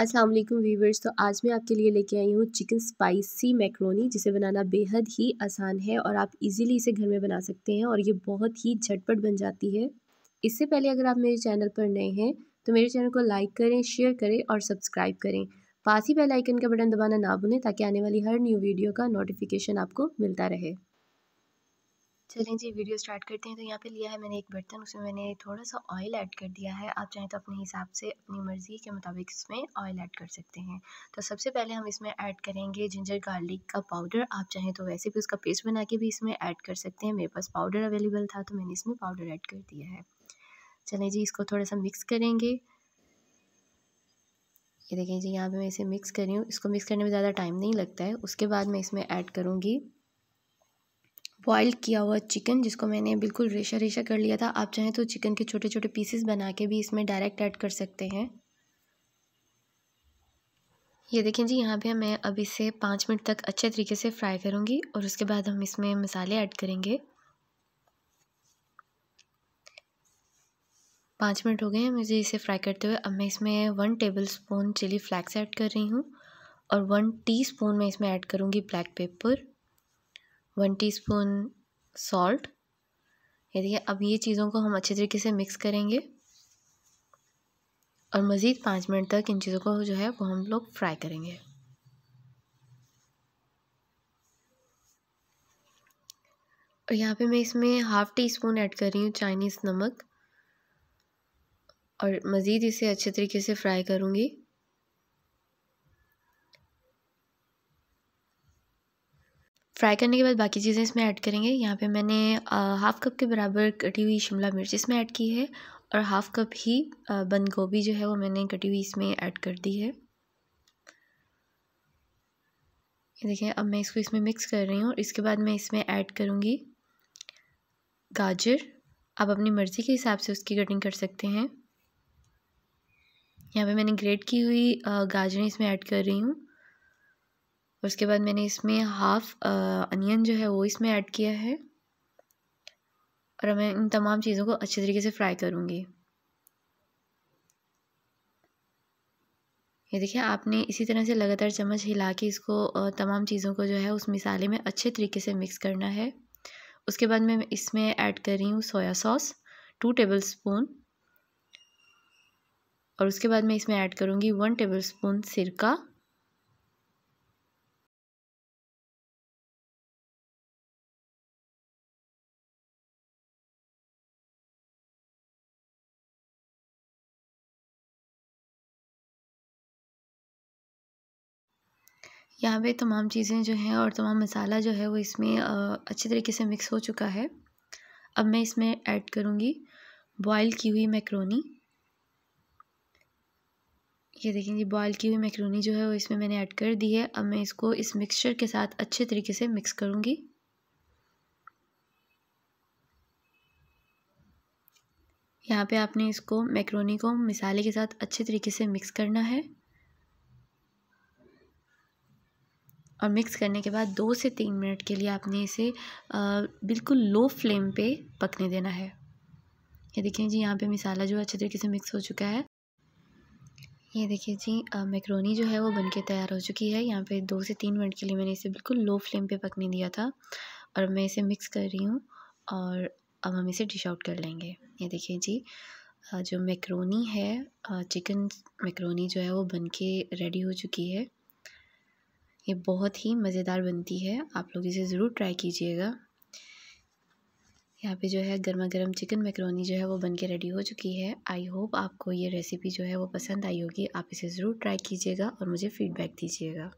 अस्सलाम वालेकुम वीवर्स तो आज मैं आपके लिए लेके आई हूँ चिकन स्पाइसी मैक्रोनी जिसे बनाना बेहद ही आसान है और आप इजीली इसे घर में बना सकते हैं और ये बहुत ही झटपट बन जाती है इससे पहले अगर आप मेरे चैनल पर नए हैं तो मेरे चैनल को लाइक करें शेयर करें और सब्सक्राइब करें पास ही बेल आइकन का बटन दबाना ना भूलें ताकि आने वाली हर न्यू वीडियो का नोटिफिकेशन आपको मिलता रहे चलें जी वीडियो स्टार्ट करते हैं तो यहाँ पे लिया है मैंने एक बर्तन उसमें मैंने थोड़ा सा ऑयल ऐड कर दिया है आप चाहें तो अपने हिसाब से अपनी मर्ज़ी के मुताबिक इसमें ऑयल ऐड कर सकते हैं तो सबसे पहले हम इसमें ऐड करेंगे जिंजर गार्लिक का पाउडर आप चाहें तो वैसे भी उसका पेस्ट बना के भी इसमें ऐड कर सकते हैं मेरे पास पाउडर अवेलेबल था तो मैंने इसमें पाउडर ऐड कर दिया है चलें जी इसको थोड़ा सा मिक्स करेंगे ये देखें जी यहाँ पे मैं इसे मिक्स कर रही हूँ इसको मिक्स करने में ज़्यादा टाइम नहीं लगता है उसके बाद मैं इसमें ऐड करूँगी बॉयल किया हुआ चिकन जिसको मैंने बिल्कुल रेशा रेशा कर लिया था आप चाहें तो चिकन के छोटे छोटे पीसेस बना के भी इसमें डायरेक्ट ऐड कर सकते हैं ये देखें जी यहाँ पे मैं अब इसे पाँच मिनट तक अच्छे तरीके से फ्राई करूँगी और उसके बाद हम इसमें मसाले ऐड करेंगे पाँच मिनट हो गए हैं मुझे इसे फ्राई करते हुए अब मैं इसमें one tablespoon chilli flakes add कर रही हूँ और वन स्पून मैं इसमें ऐड करूँगी black pepper one teaspoon salt ये देखिए अब ये चीज़ों को हम अच्छे तरीके से मिक्स करेंगे और मज़ीद पाँच मिनट तक इन चीज़ों को जो है वो हम लोग फ्राई करेंगे और यहाँ पे मैं इसमें हाफ़ टी स्पून ऐड कर रही हूँ चाइनीज़ नमक और मज़ीद इसे अच्छे तरीके से फ्राई करूँगी फ्राई करने के बाद बाकी चीज़ें इसमें ऐड करेंगे यहाँ पे मैंने हाफ़ कप के बराबर कटी हुई शिमला मिर्च इसमें ऐड की है और हाफ़ कप ही बंद गोभी जो है वो मैंने कटी हुई इसमें ऐड कर दी है ये देखें अब मैं इसको इसमें मिक्स कर रही हूँ और इसके बाद मैं इसमें ऐड करूँगी गाजर आप अपनी मर्ज़ी के हिसाब से उसकी कटिंग कर सकते हैं यहाँ पे मैंने ग्रेट की हुई गाजरें इसमें ऐड कर रही हूँ और उसके बाद मैंने इसमें हाफ़ अनियन जो है वो इसमें ऐड किया है और मैं इन तमाम चीज़ों को अच्छे तरीके से फ्राई करूँगी ये देखिए आपने इसी तरह से लगातार चम्मच हिला के इसको तमाम चीज़ों को जो है उस मिसाले में अच्छे तरीके से मिक्स करना है उसके बाद मैं इसमें ऐड कर रही हूँ soya sauce two tablespoon और उसके बाद मैं इसमें ऐड करूँगी वन टेबल स्पून सिरका यहाँ पे तमाम चीज़ें जो हैं और तमाम मसाला जो है वो इसमें अच्छे तरीके से मिक्स हो चुका है अब मैं इसमें ऐड करूँगी बॉयल की हुई मैक्रोनी ये देखें जी बॉयल की हुई मैक्रोनी जो है वो इसमें मैंने ऐड कर दी है अब मैं इसको इस मिक्सचर के साथ अच्छे तरीके से मिक्स करूँगी यहाँ पे आपने इसको मैक्रोनी को मिसाले के साथ अच्छे तरीके से मिक्स करना है और मिक्स करने के बाद दो से तीन मिनट के लिए आपने इसे बिल्कुल लो फ्लेम पे पकने देना है ये देखिए जी यहाँ पे मिसाला जो अच्छे तरीके से मिक्स हो चुका है ये देखिए जी मैक्रोनी जो है वो बनके तैयार हो चुकी है यहाँ पे दो से तीन मिनट के लिए मैंने इसे बिल्कुल लो फ्लेम पे पकने दिया था और मैं इसे मिक्स कर रही हूँ और अब हम इसे डिश आउट कर लेंगे ये देखिए जी जो मैक्रोनी है चिकन मैक्रोनी जो है वो बनके रेडी हो चुकी है ये बहुत ही मज़ेदार बनती है आप लोग इसे ज़रूर ट्राई कीजिएगा यहाँ पे जो है गर्मा गर्म चिकन मैक्रोनी जो है वो बन के रेडी हो चुकी है आई होप आपको ये रेसिपी जो है वो पसंद आई होगी आप इसे ज़रूर ट्राई कीजिएगा और मुझे फीडबैक दीजिएगा